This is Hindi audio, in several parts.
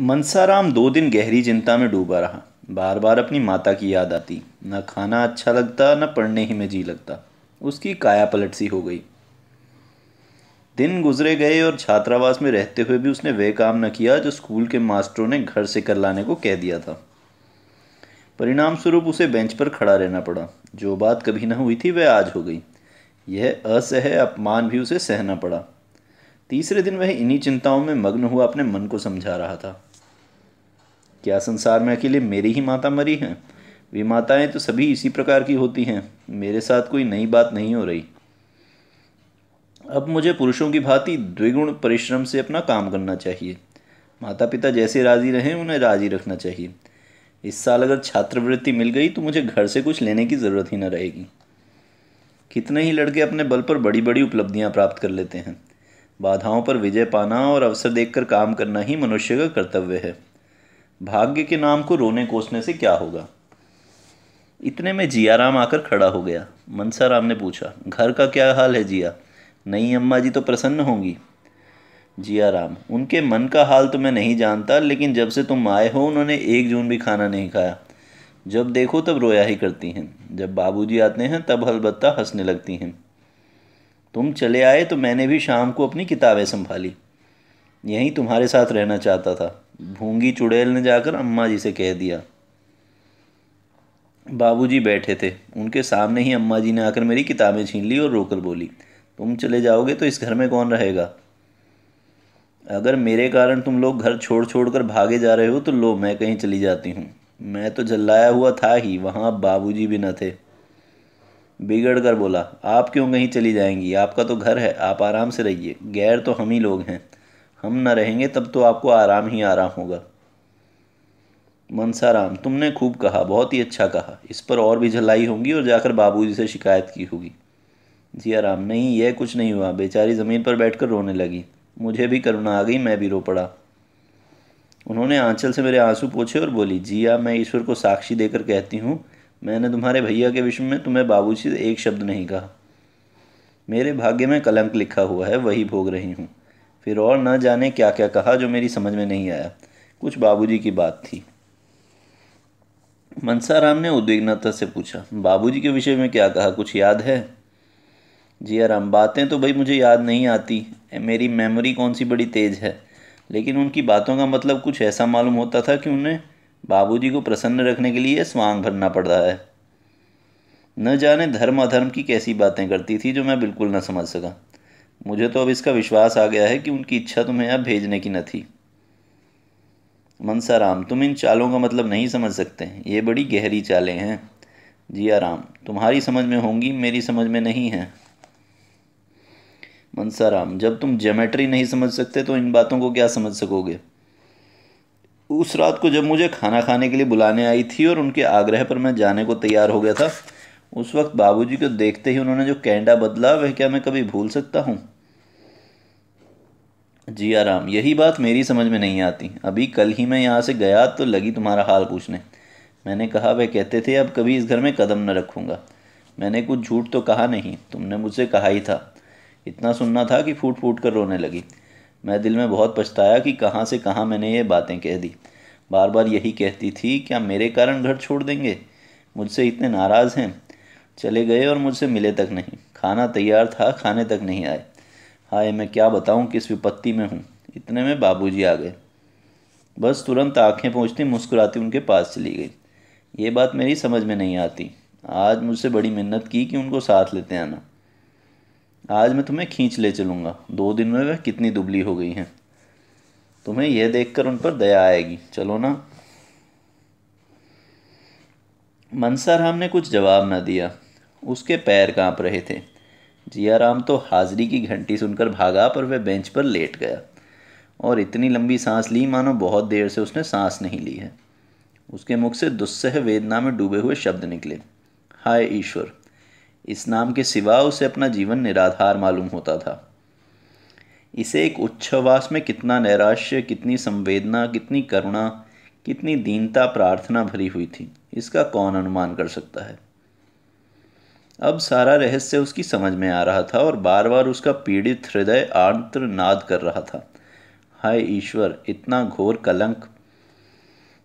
मनसाराम दो दिन गहरी चिंता में डूबा रहा बार बार अपनी माता की याद आती न खाना अच्छा लगता न पढ़ने ही में जी लगता उसकी काया पलट सी हो गई दिन गुजरे गए और छात्रावास में रहते हुए भी उसने वह काम न किया जो स्कूल के मास्टरों ने घर से कर लाने को कह दिया था परिणाम स्वरूप उसे बेंच पर खड़ा रहना पड़ा जो बात कभी न हुई थी वह आज हो गई यह असह अपमान भी उसे सहना पड़ा तीसरे दिन वह इन्हीं चिंताओं में मग्न हुआ अपने मन को समझा रहा था क्या संसार में अकेले मेरी ही माता मरी हैं वे माताएं तो सभी इसी प्रकार की होती हैं मेरे साथ कोई नई बात नहीं हो रही अब मुझे पुरुषों की भांति द्विगुण परिश्रम से अपना काम करना चाहिए माता पिता जैसे राज़ी रहें उन्हें राज़ी रखना चाहिए इस साल अगर छात्रवृत्ति मिल गई तो मुझे घर से कुछ लेने की ज़रूरत ही न रहेगी कितने ही लड़के अपने बल पर बड़ी बड़ी उपलब्धियां प्राप्त कर लेते हैं बाधाओं पर विजय पाना और अवसर देखकर काम करना ही मनुष्य का कर्तव्य है भाग्य के नाम को रोने कोसने से क्या होगा इतने में जियाराम आकर खड़ा हो गया मनसाराम ने पूछा घर का क्या हाल है जिया नहीं अम्मा जी तो प्रसन्न होंगी जियाराम उनके मन का हाल तो मैं नहीं जानता लेकिन जब से तुम आए हो उन्होंने एक जून भी खाना नहीं खाया जब देखो तब रोया ही करती हैं जब बाबूजी आते हैं तब हलबत्ता हंसने लगती हैं तुम चले आए तो मैंने भी शाम को अपनी किताबें संभाली यहीं तुम्हारे साथ रहना चाहता था भूंगी चुड़ैल ने जाकर अम्मा जी से कह दिया बाबूजी बैठे थे उनके सामने ही अम्मा जी ने आकर मेरी किताबें छीन ली और रोकर बोली तुम चले जाओगे तो इस घर में कौन रहेगा अगर मेरे कारण तुम लोग घर छोड़ छोड़ कर भागे जा रहे हो तो लो मैं कहीं चली जाती हूँ मैं तो जल्लाया हुआ था ही वहाँ बाबू भी न थे बिगड़ कर बोला आप क्यों कहीं चली जाएंगी आपका तो घर है आप आराम से रहिए गैर तो हम ही लोग हैं हम ना रहेंगे तब तो आपको आराम ही आराम होगा मनसाराम तुमने खूब कहा बहुत ही अच्छा कहा इस पर और भी झलाई होंगी और जाकर बाबूजी से शिकायत की होगी जिया राम नहीं यह कुछ नहीं हुआ बेचारी ज़मीन पर बैठकर रोने लगी मुझे भी करुणा आ गई मैं भी रो पड़ा उन्होंने आंचल से मेरे आंसू पोछे और बोली जिया मैं ईश्वर को साक्षी देकर कहती हूँ मैंने तुम्हारे भैया के विषय में तुम्हें बाबूजी से एक शब्द नहीं कहा मेरे भाग्य में कलंक लिखा हुआ है वही भोग रही हूँ फिर और न जाने क्या क्या कहा जो मेरी समझ में नहीं आया कुछ बाबूजी की बात थी मनसाराम ने उद्विग्नता से पूछा बाबूजी के विषय में क्या कहा कुछ याद है जी आराम बातें तो भाई मुझे याद नहीं आती मेरी मेमोरी कौन सी बड़ी तेज़ है लेकिन उनकी बातों का मतलब कुछ ऐसा मालूम होता था कि उन्हें बाबूजी को प्रसन्न रखने के लिए स्वांग भरना पड़ रहा है न जाने धर्म अधर्म की कैसी बातें करती थी जो मैं बिल्कुल न समझ सका मुझे तो अब इसका विश्वास आ गया है कि उनकी इच्छा तुम्हें अब भेजने की न थी राम तुम इन चालों का मतलब नहीं समझ सकते ये बड़ी गहरी चालें हैं जिया राम तुम्हारी समझ में होंगी मेरी समझ में नहीं है राम जब तुम जोमेट्री नहीं समझ सकते तो इन बातों को क्या समझ सकोगे उस रात को जब मुझे खाना खाने के लिए बुलाने आई थी और उनके आग्रह पर मैं जाने को तैयार हो गया था उस वक्त बाबूजी को देखते ही उन्होंने जो कैंडा बदला वह क्या मैं कभी भूल सकता हूँ जी आराम यही बात मेरी समझ में नहीं आती अभी कल ही मैं यहाँ से गया तो लगी तुम्हारा हाल पूछने मैंने कहा वह कहते थे अब कभी इस घर में कदम न रखूँगा मैंने कुछ झूठ तो कहा नहीं तुमने मुझसे कहा ही था इतना सुनना था कि फूट फूट कर रोने लगी मैं दिल में बहुत पछताया कि कहाँ से कहाँ मैंने ये बातें कह दी बार बार यही कहती थी क्या मेरे कारण घर छोड़ देंगे मुझसे इतने नाराज़ हैं चले गए और मुझसे मिले तक नहीं खाना तैयार था खाने तक नहीं आए हाय मैं क्या बताऊँ किस विपत्ति में हूँ इतने में बाबूजी आ गए बस तुरंत आंखें पहुँचती मुस्कुराती उनके पास चली गई ये बात मेरी समझ में नहीं आती आज मुझसे बड़ी मिन्नत की कि उनको साथ लेते आना आज मैं तुम्हें खींच ले चलूँगा दो दिन में वह कितनी दुबली हो गई हैं तुम्हें यह देखकर उन पर दया आएगी चलो ना मनसाराम ने कुछ जवाब न दिया उसके पैर कांप रहे थे जियाराम तो हाजिरी की घंटी सुनकर भागा पर वह बेंच पर लेट गया और इतनी लंबी सांस ली मानो बहुत देर से उसने सांस नहीं ली है उसके मुख से दुस्सह वेदना में डूबे हुए शब्द निकले हाय ईश्वर इस नाम के सिवा उसे अपना जीवन निराधार मालूम होता था इसे एक उच्छवास में कितना नैराश्य कितनी संवेदना कितनी करुणा कितनी दीनता प्रार्थना भरी हुई थी इसका कौन अनुमान कर सकता है अब सारा रहस्य उसकी समझ में आ रहा था और बार बार उसका पीड़ित हृदय नाद कर रहा था हाय ईश्वर इतना घोर कलंक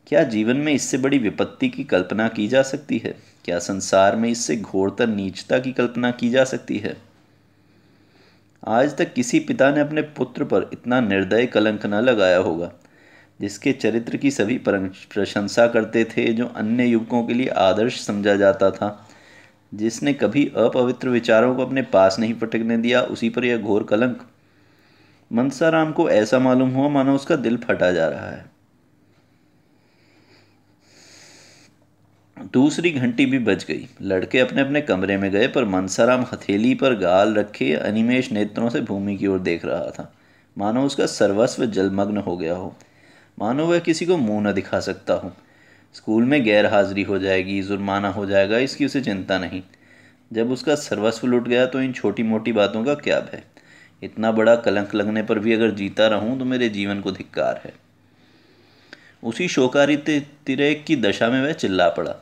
क्या जीवन में इससे बड़ी विपत्ति की कल्पना की जा सकती है क्या संसार में इससे घोरतर नीचता की कल्पना की जा सकती है आज तक किसी पिता ने अपने पुत्र पर इतना निर्दय कलंक न लगाया होगा जिसके चरित्र की सभी प्रशंसा करते थे जो अन्य युवकों के लिए आदर्श समझा जाता था जिसने कभी अपवित्र विचारों को अपने पास नहीं पटकने दिया उसी पर यह घोर कलंक मनसाराम को ऐसा मालूम हुआ मानो उसका दिल फटा जा रहा है दूसरी घंटी भी बज गई लड़के अपने अपने कमरे में गए पर मनसाराम हथेली पर गाल रखे अनिमेश नेत्रों से भूमि की ओर देख रहा था मानो उसका सर्वस्व जलमग्न हो गया हो मानो वह किसी को मुंह न दिखा सकता हो स्कूल में गैर हाजिरी हो जाएगी जुर्माना हो जाएगा इसकी उसे चिंता नहीं जब उसका सर्वस्व लुट गया तो इन छोटी मोटी बातों का क्या भय इतना बड़ा कलंक लगने पर भी अगर जीता रहूं तो मेरे जीवन को धिक्कार है उसी शोकारी तिरेक की दशा में वह चिल्ला पड़ा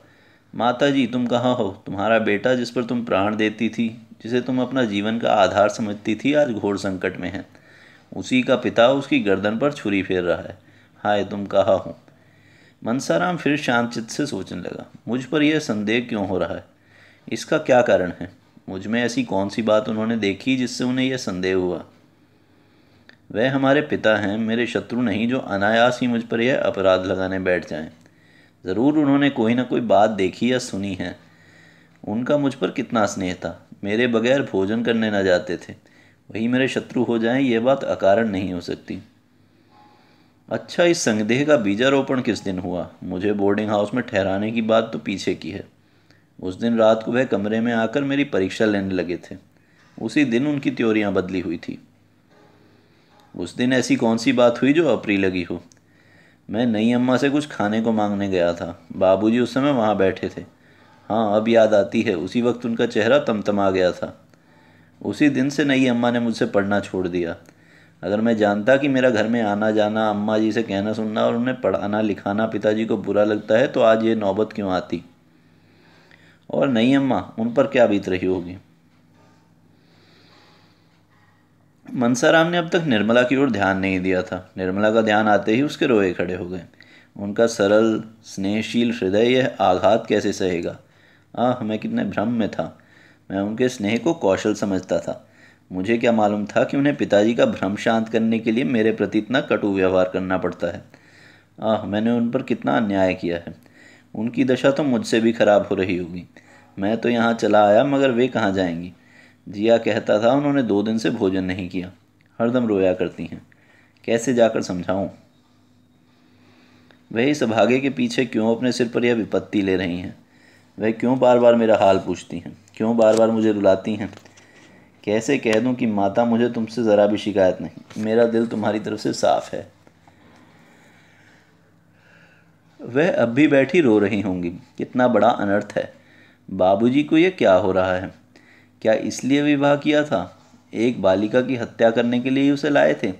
माता जी तुम कहाँ हो तुम्हारा बेटा जिस पर तुम प्राण देती थी जिसे तुम अपना जीवन का आधार समझती थी आज घोर संकट में है उसी का पिता उसकी गर्दन पर छुरी फेर रहा है हाय तुम कहाँ हो मनसाराम फिर शांतचित से सोचने लगा मुझ पर यह संदेह क्यों हो रहा है इसका क्या कारण है मुझ में ऐसी कौन सी बात उन्होंने देखी जिससे उन्हें यह संदेह हुआ वह हमारे पिता हैं मेरे शत्रु नहीं जो अनायास ही मुझ पर यह अपराध लगाने बैठ जाएं। ज़रूर उन्होंने कोई ना कोई बात देखी या सुनी है उनका मुझ पर कितना स्नेह था मेरे बगैर भोजन करने ना जाते थे वही मेरे शत्रु हो जाएं यह बात अकारण नहीं हो सकती अच्छा इस संदेह का बीजारोपण किस दिन हुआ मुझे बोर्डिंग हाउस में ठहराने की बात तो पीछे की है उस दिन रात को वह कमरे में आकर मेरी परीक्षा लेने लगे थे उसी दिन उनकी त्योरियाँ बदली हुई थी उस दिन ऐसी कौन सी बात हुई जो अपरी लगी हो मैं नई अम्मा से कुछ खाने को मांगने गया था बाबूजी उस समय वहाँ बैठे थे हाँ अब याद आती है उसी वक्त उनका चेहरा तमतमा गया था उसी दिन से नई अम्मा ने मुझसे पढ़ना छोड़ दिया अगर मैं जानता कि मेरा घर में आना जाना अम्मा जी से कहना सुनना और उन्हें पढ़ाना लिखाना पिताजी को बुरा लगता है तो आज ये नौबत क्यों आती और नहीं अम्मा उन पर क्या बीत रही होगी मनसाराम ने अब तक निर्मला की ओर ध्यान नहीं दिया था निर्मला का ध्यान आते ही उसके रोए खड़े हो गए उनका सरल स्नेहशील हृदय यह आघात कैसे सहेगा आह मैं कितने भ्रम में था मैं उनके स्नेह को कौशल समझता था मुझे क्या मालूम था कि उन्हें पिताजी का भ्रम शांत करने के लिए मेरे प्रति इतना कटु व्यवहार करना पड़ता है आह मैंने उन पर कितना अन्याय किया है उनकी दशा तो मुझसे भी खराब हो रही होगी मैं तो यहाँ चला आया मगर वे कहाँ जाएंगी जिया कहता था उन्होंने दो दिन से भोजन नहीं किया हरदम रोया करती हैं कैसे जाकर समझाऊँ वह इस भागे के पीछे क्यों अपने सिर पर यह विपत्ति ले रही हैं वह क्यों बार बार मेरा हाल पूछती हैं क्यों बार बार मुझे रुलाती हैं कैसे कह दूं कि माता मुझे तुमसे ज़रा भी शिकायत नहीं मेरा दिल तुम्हारी तरफ से साफ़ है वह अब भी बैठी रो रही होंगी कितना बड़ा अनर्थ है बाबूजी को यह क्या हो रहा है क्या इसलिए विवाह किया था एक बालिका की हत्या करने के लिए ही उसे लाए थे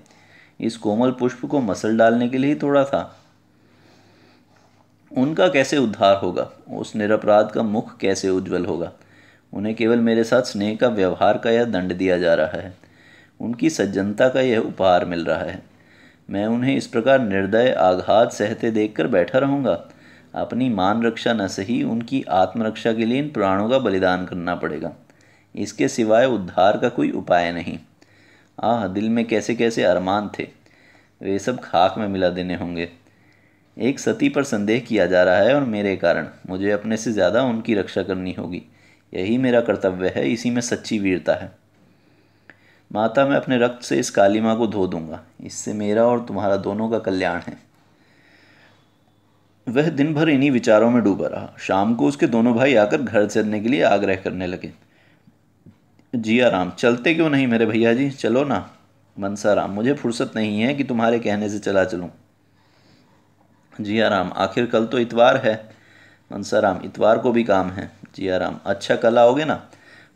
इस कोमल पुष्प को मसल डालने के लिए ही थोड़ा था उनका कैसे उद्धार होगा उस निरपराध का मुख कैसे उज्जवल होगा उन्हें केवल मेरे साथ स्नेह का व्यवहार का यह दंड दिया जा रहा है उनकी सज्जनता का यह उपहार मिल रहा है मैं उन्हें इस प्रकार निर्दय आघात सहते देखकर बैठा रहूँगा अपनी मान रक्षा न सही उनकी आत्मरक्षा के लिए इन प्राणों का बलिदान करना पड़ेगा इसके सिवाय उद्धार का कोई उपाय नहीं आह दिल में कैसे कैसे अरमान थे वे सब खाक में मिला देने होंगे एक सती पर संदेह किया जा रहा है और मेरे कारण मुझे अपने से ज़्यादा उनकी रक्षा करनी होगी यही मेरा कर्तव्य है इसी में सच्ची वीरता है माता मैं अपने रक्त से इस काली माँ को धो दूंगा इससे मेरा और तुम्हारा दोनों का कल्याण है वह दिन भर इन्हीं विचारों में डूबा रहा शाम को उसके दोनों भाई आकर घर चलने के लिए आग्रह करने लगे जिया राम चलते क्यों नहीं मेरे भैया जी चलो ना मनसा राम मुझे फुर्सत नहीं है कि तुम्हारे कहने से चला चलूँ जिया राम आखिर कल तो इतवार है राम इतवार को भी काम है जिया राम अच्छा कल आओगे ना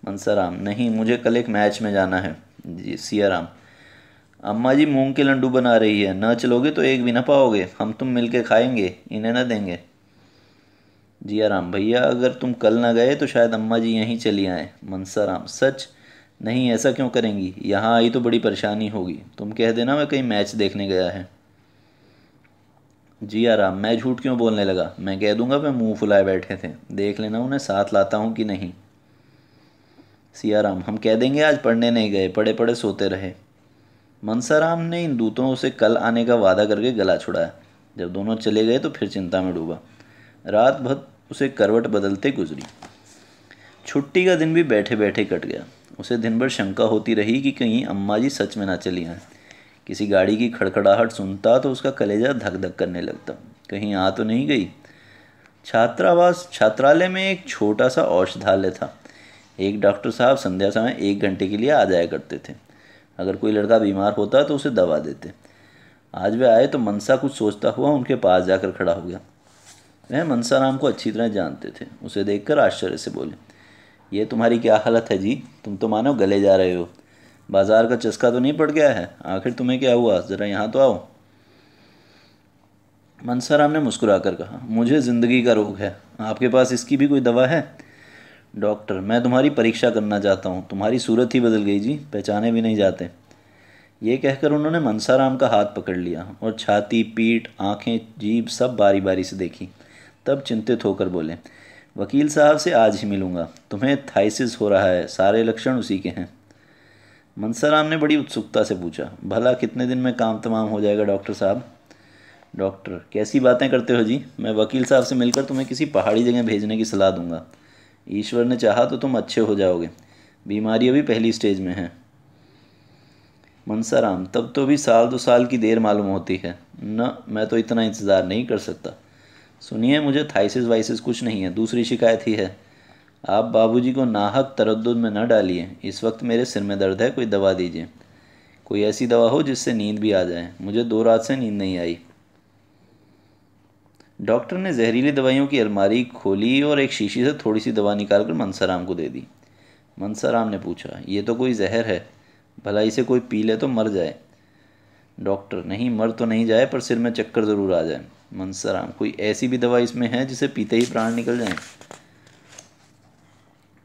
राम नहीं मुझे कल एक मैच में जाना है जी सिया राम अम्मा जी मूंग के लड्डू बना रही है न चलोगे तो एक भी ना पाओगे हम तुम मिलके खाएंगे इन्हें ना देंगे जिया राम भैया अगर तुम कल ना गए तो शायद अम्मा जी यहीं चली आएँ राम सच नहीं ऐसा क्यों करेंगी यहाँ आई तो बड़ी परेशानी होगी तुम कह देना मैं कहीं मैच देखने गया है जी राम मैं झूठ क्यों बोलने लगा मैं कह दूंगा वे मुंह फुलाए बैठे थे देख लेना उन्हें साथ लाता हूँ कि नहीं सियाराम हम कह देंगे आज पढ़ने नहीं गए पड़े पड़े सोते रहे मनसाराम ने इन दूतों से कल आने का वादा करके गला छुड़ाया जब दोनों चले गए तो फिर चिंता में डूबा रात भर उसे करवट बदलते गुजरी छुट्टी का दिन भी बैठे बैठे कट गया उसे दिन भर शंका होती रही कि कहीं अम्मा जी सच में ना चली आएँ किसी गाड़ी की खड़खड़ाहट सुनता तो उसका कलेजा धक धक करने लगता कहीं आ तो नहीं गई छात्रावास छात्रालय में एक छोटा सा औषधालय था एक डॉक्टर साहब संध्या समय एक घंटे के लिए आ जाया करते थे अगर कोई लड़का बीमार होता तो उसे दवा देते आज वे आए तो मनसा कुछ सोचता हुआ उनके पास जाकर खड़ा हो गया वह मनसा राम को अच्छी तरह जानते थे उसे देखकर आश्चर्य से बोले ये तुम्हारी क्या हालत है जी तुम तो मानो गले जा रहे हो बाजार का चस्का तो नहीं पड़ गया है आखिर तुम्हें क्या हुआ ज़रा यहाँ तो आओ मनसाराम ने मुस्कुराकर कहा मुझे ज़िंदगी का रोग है आपके पास इसकी भी कोई दवा है डॉक्टर मैं तुम्हारी परीक्षा करना चाहता हूँ तुम्हारी सूरत ही बदल गई जी पहचाने भी नहीं जाते ये कहकर उन्होंने मनसाराम का हाथ पकड़ लिया और छाती पीठ आंखें जीभ सब बारी बारी से देखी तब चिंतित होकर बोले वकील साहब से आज ही मिलूँगा तुम्हें थाइसिस हो रहा है सारे लक्षण उसी के हैं मनसराम ने बड़ी उत्सुकता से पूछा भला कितने दिन में काम तमाम हो जाएगा डॉक्टर साहब डॉक्टर कैसी बातें करते हो जी मैं वकील साहब से मिलकर तुम्हें किसी पहाड़ी जगह भेजने की सलाह दूंगा ईश्वर ने चाहा तो तुम अच्छे हो जाओगे बीमारी अभी पहली स्टेज में है मनसाराम तब तो भी साल दो साल की देर मालूम होती है न मैं तो इतना इंतज़ार नहीं कर सकता सुनिए मुझे थाइसिस वाइसिस कुछ नहीं है दूसरी शिकायत ही है आप बाबूजी को नाहक तरद में न डालिए इस वक्त मेरे सिर में दर्द है कोई दवा दीजिए कोई ऐसी दवा हो जिससे नींद भी आ जाए मुझे दो रात से नींद नहीं आई डॉक्टर ने जहरीली दवाइयों की अलमारी खोली और एक शीशी से थोड़ी सी दवा निकालकर मनसाराम को दे दी मनसाराम ने पूछा ये तो कोई जहर है भला इसे कोई पी ले तो मर जाए डॉक्टर नहीं मर तो नहीं जाए पर सिर में चक्कर ज़रूर आ जाए मनसाराम कोई ऐसी भी दवा इसमें है जिसे पीते ही प्राण निकल जाए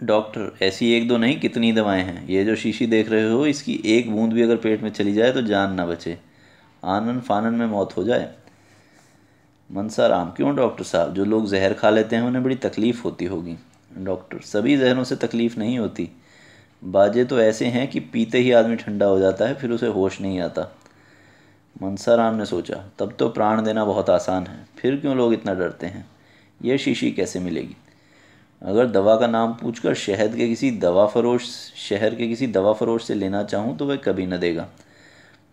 डॉक्टर ऐसी एक दो नहीं कितनी दवाएं हैं ये जो शीशी देख रहे हो इसकी एक बूंद भी अगर पेट में चली जाए तो जान ना बचे आनन फानन में मौत हो जाए मनसा राम क्यों डॉक्टर साहब जो लोग जहर खा लेते हैं उन्हें बड़ी तकलीफ़ होती होगी डॉक्टर सभी जहरों से तकलीफ़ नहीं होती बाजे तो ऐसे हैं कि पीते ही आदमी ठंडा हो जाता है फिर उसे होश नहीं आता मनसा राम ने सोचा तब तो प्राण देना बहुत आसान है फिर क्यों लोग इतना डरते हैं यह शीशी कैसे मिलेगी अगर दवा का नाम पूछकर शहद के किसी दवा फरोश शहर के किसी दवा फरोश से लेना चाहूँ तो वह कभी न देगा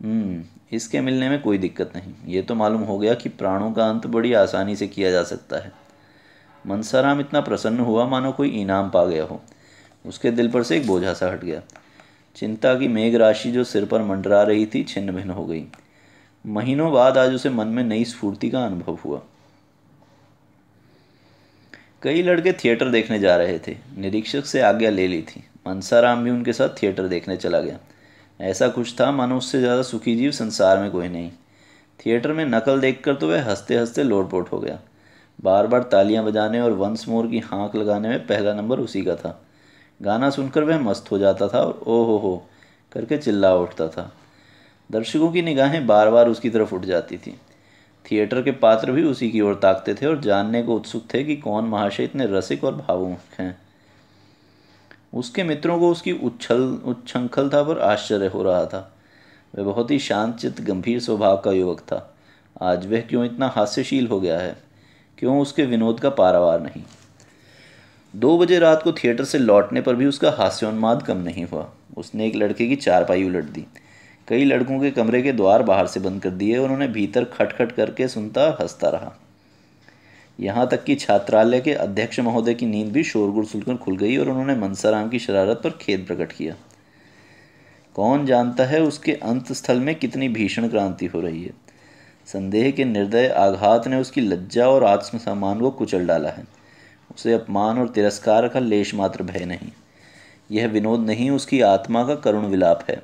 हम्म, इसके मिलने में कोई दिक्कत नहीं ये तो मालूम हो गया कि प्राणों का अंत बड़ी आसानी से किया जा सकता है मनसाराम इतना प्रसन्न हुआ मानो कोई इनाम पा गया हो उसके दिल पर से एक बोझा सा हट गया चिंता की मेघ राशि जो सिर पर मंडरा रही थी छिन्न भिन्न हो गई महीनों बाद आज उसे मन में नई स्फूर्ति का अनुभव हुआ कई लड़के थिएटर देखने जा रहे थे निरीक्षक से आज्ञा ले ली थी मनसाराम भी उनके साथ थिएटर देखने चला गया ऐसा कुछ था मानो उससे ज़्यादा सुखी जीव संसार में कोई नहीं थिएटर में नकल देखकर तो वह हंसते हंसते लोटपोट हो गया बार बार तालियां बजाने और वंस मोर की हाँक लगाने में पहला नंबर उसी का था गाना सुनकर वह मस्त हो जाता था और ओ हो हो करके चिल्ला उठता था दर्शकों की निगाहें बार बार उसकी तरफ उठ जाती थीं थिएटर के पात्र भी उसी की ओर ताकते थे और जानने को उत्सुक थे कि कौन महाशय इतने रसिक और भावुक हैं उसके मित्रों को उसकी उच्छल था पर आश्चर्य हो रहा था वह बहुत ही शांत चित्त गंभीर स्वभाव का युवक था आज वह क्यों इतना हास्यशील हो गया है क्यों उसके विनोद का पारावार नहीं दो बजे रात को थिएटर से लौटने पर भी उसका हास्योन्माद कम नहीं हुआ उसने एक लड़के की चारपाई उलट दी कई लड़कों के कमरे के द्वार बाहर से बंद कर दिए और उन्हें भीतर खटखट करके सुनता हंसता रहा यहाँ तक कि छात्रालय के अध्यक्ष महोदय की नींद भी शोरगुल सुलकर खुल गई और उन्होंने मनसाराम की शरारत पर खेद प्रकट किया कौन जानता है उसके अंत स्थल में कितनी भीषण क्रांति हो रही है संदेह के निर्दय आघात ने उसकी लज्जा और आत्मसम्मान को कुचल डाला है उसे अपमान और तिरस्कार का लेश मात्र भय नहीं यह विनोद नहीं उसकी आत्मा का करुण विलाप है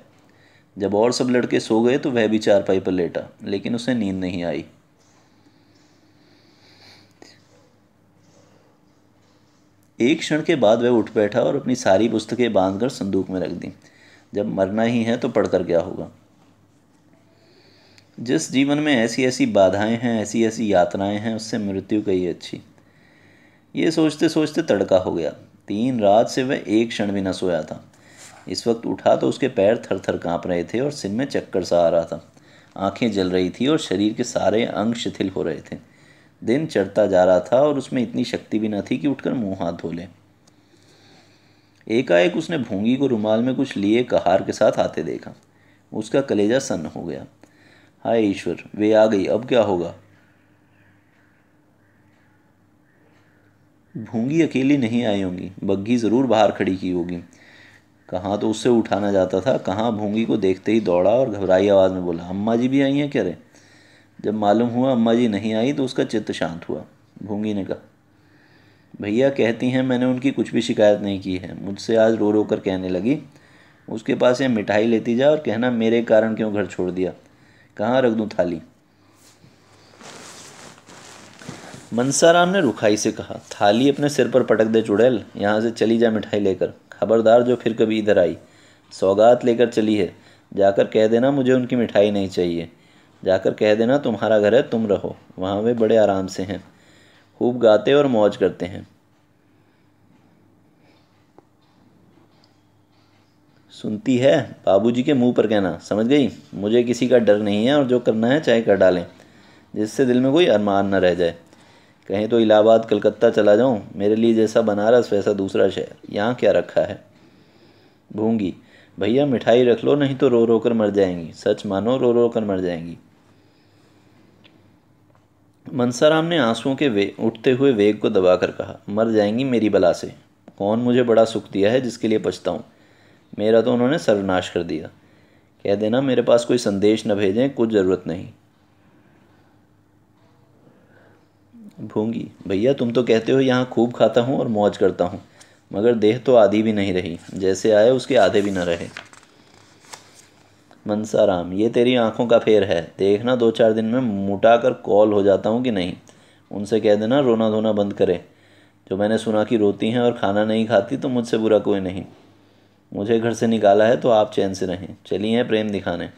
जब और सब लड़के सो गए तो वह भी चारपाई पर लेटा लेकिन उसे नींद नहीं आई एक क्षण के बाद वह उठ बैठा और अपनी सारी पुस्तकें बांधकर संदूक में रख दी जब मरना ही है तो पढ़कर क्या होगा जिस जीवन में ऐसी ऐसी बाधाएं हैं ऐसी ऐसी यात्राएं हैं उससे मृत्यु कही अच्छी ये सोचते सोचते तड़का हो गया तीन रात से वह एक क्षण भी न सोया था इस वक्त उठा तो उसके पैर थर थर काँप रहे थे और सिर में चक्कर सा आ रहा था आंखें जल रही थी और शरीर के सारे अंग शिथिल हो रहे थे दिन चढ़ता जा रहा था और उसमें इतनी शक्ति भी न थी कि उठकर मुंह हाथ धो ले एकाएक उसने भोंगी को रुमाल में कुछ लिए कहार के साथ आते देखा उसका कलेजा सन्न हो गया हाय ईश्वर वे आ गई अब क्या होगा भूंगी अकेली नहीं आई होंगी बग्घी ज़रूर बाहर खड़ी की होगी कहाँ तो उससे उठाना जाता था कहाँ भूंगी को देखते ही दौड़ा और घबराई आवाज़ में बोला अम्मा जी भी आई हैं क्या रे जब मालूम हुआ अम्मा जी नहीं आई तो उसका चित्त शांत हुआ भूंगी ने कहा भैया कहती हैं मैंने उनकी कुछ भी शिकायत नहीं की है मुझसे आज रो रो कर कहने लगी उसके पास ये मिठाई लेती जा और कहना मेरे कारण क्यों घर छोड़ दिया कहाँ रख दूँ थाली मनसाराम ने रुखाई से कहा थाली अपने सिर पर पटक दे चुड़ैल यहाँ से चली जा मिठाई लेकर खबरदार जो फिर कभी इधर आई सौगात लेकर चली है जाकर कह देना मुझे उनकी मिठाई नहीं चाहिए जाकर कह देना तुम्हारा घर है तुम रहो वहाँ वे बड़े आराम से हैं खूब गाते और मौज करते हैं सुनती है बाबूजी के मुंह पर कहना समझ गई मुझे किसी का डर नहीं है और जो करना है चाहे कर डालें जिससे दिल में कोई अरमान न रह जाए कहें तो इलाहाबाद कलकत्ता चला जाऊं मेरे लिए जैसा बनारस वैसा दूसरा शहर यहाँ क्या रखा है भूंगी भैया मिठाई रख लो नहीं तो रो रो कर मर जाएंगी सच मानो रो रो कर मर जाएंगी मनसाराम ने आंसुओं के वे उठते हुए वेग को दबाकर कहा मर जाएंगी मेरी बला से कौन मुझे बड़ा सुख दिया है जिसके लिए पछताऊँ मेरा तो उन्होंने सर्वनाश कर दिया कह देना मेरे पास कोई संदेश न भेजें कुछ ज़रूरत नहीं भूंगी भैया तुम तो कहते हो यहाँ खूब खाता हूँ और मौज करता हूँ मगर देह तो आधी भी नहीं रही जैसे आए उसके आधे भी न रहे मनसाराम ये तेरी आंखों का फेर है देखना दो चार दिन में मुटा कर कॉल हो जाता हूँ कि नहीं उनसे कह देना रोना धोना बंद करे जो मैंने सुना कि रोती हैं और खाना नहीं खाती तो मुझसे बुरा कोई नहीं मुझे घर से निकाला है तो आप चैन से रहें चलिए हैं प्रेम दिखाने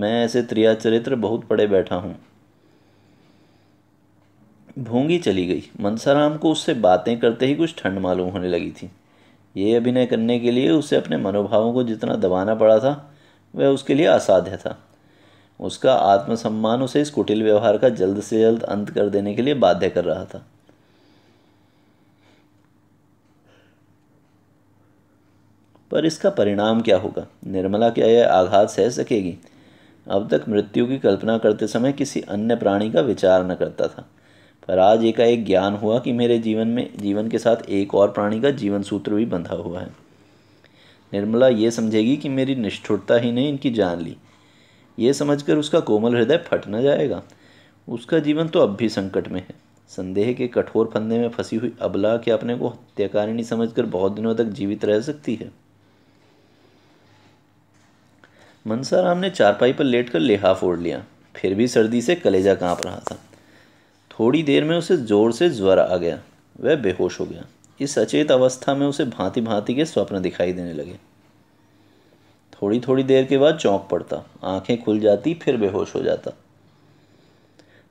मैं ऐसे त्रिया चरित्र बहुत पड़े बैठा हूँ भोंगी चली गई मनसाराम को उससे बातें करते ही कुछ ठंड मालूम होने लगी थी ये अभिनय करने के लिए उसे अपने मनोभावों को जितना दबाना पड़ा था वह उसके लिए असाध्य था उसका आत्मसम्मान उसे इस कुटिल व्यवहार का जल्द से जल्द अंत कर देने के लिए बाध्य कर रहा था पर इसका परिणाम क्या होगा निर्मला क्या यह आघात सह सकेगी अब तक मृत्यु की कल्पना करते समय किसी अन्य प्राणी का विचार न करता था राज आज एक एक ज्ञान हुआ कि मेरे जीवन में जीवन के साथ एक और प्राणी का जीवन सूत्र भी बंधा हुआ है निर्मला ये समझेगी कि मेरी निष्ठुरता ही ने इनकी जान ली ये समझकर उसका कोमल हृदय फट न जाएगा उसका जीवन तो अब भी संकट में है संदेह के कठोर फंदे में फंसी हुई अबला के अपने को हत्याकारिणी समझकर बहुत दिनों तक जीवित रह सकती है मनसाराम ने चारपाई पर लेटकर लेहाफ ओढ़ लिया फिर भी सर्दी से कलेजा कांप रहा था थोड़ी देर में उसे जोर से ज्वर आ गया वह बेहोश हो गया इस अचेत अवस्था में उसे भांति भांति के स्वप्न दिखाई देने लगे थोड़ी थोड़ी देर के बाद चौंक पड़ता आंखें खुल जाती फिर बेहोश हो जाता